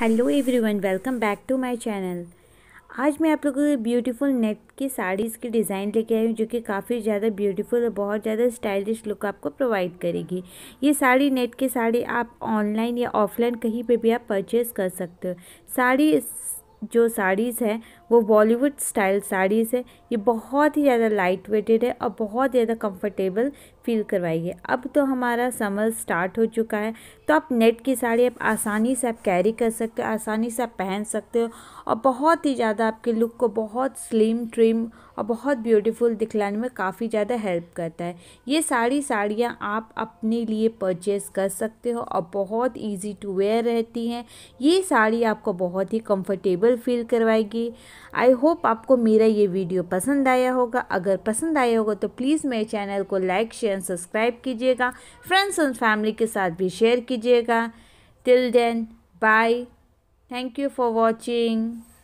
hello everyone welcome back to my channel आज मैं आप लोगों के ब्यूटीफुल नेट की साड़ीज़ की डिज़ाइन लेके आई हूँ जो कि काफ़ी ज़्यादा ब्यूटीफुल और बहुत ज़्यादा स्टाइलिश लुक आपको प्रोवाइड करेगी ये साड़ी नेट की साड़ी आप ऑनलाइन या ऑफलाइन कहीं पे भी आप परचेज़ कर सकते हो साड़ी जो साड़ीज़ हैं वो बॉलीवुड स्टाइल साड़ीज़ है ये बहुत ही ज़्यादा लाइट वेटेड है और बहुत ज़्यादा कंफर्टेबल फील करवाएगी अब तो हमारा समर स्टार्ट हो चुका है तो आप नेट की साड़ी आप आसानी से आप कैरी कर सकते हो आसानी से आप पहन सकते हो और बहुत ही ज़्यादा आपके लुक को बहुत स्लिम ट्रिम और बहुत ब्यूटीफुल दिखलाने में काफ़ी ज़्यादा हेल्प करता है ये साड़ी साड़ियाँ आप अपने लिए परचेस कर सकते हो और बहुत ईजी टू वेयर रहती हैं ये साड़ी आपको बहुत ही कम्फर्टेबल फील करवाएगी आई होप आपको मेरा ये वीडियो पसंद आया होगा अगर पसंद आया होगा तो प्लीज़ मेरे चैनल को लाइक शेयर सब्सक्राइब कीजिएगा फ्रेंड्स एंड फैमिली के साथ भी शेयर कीजिएगा till then bye thank you for watching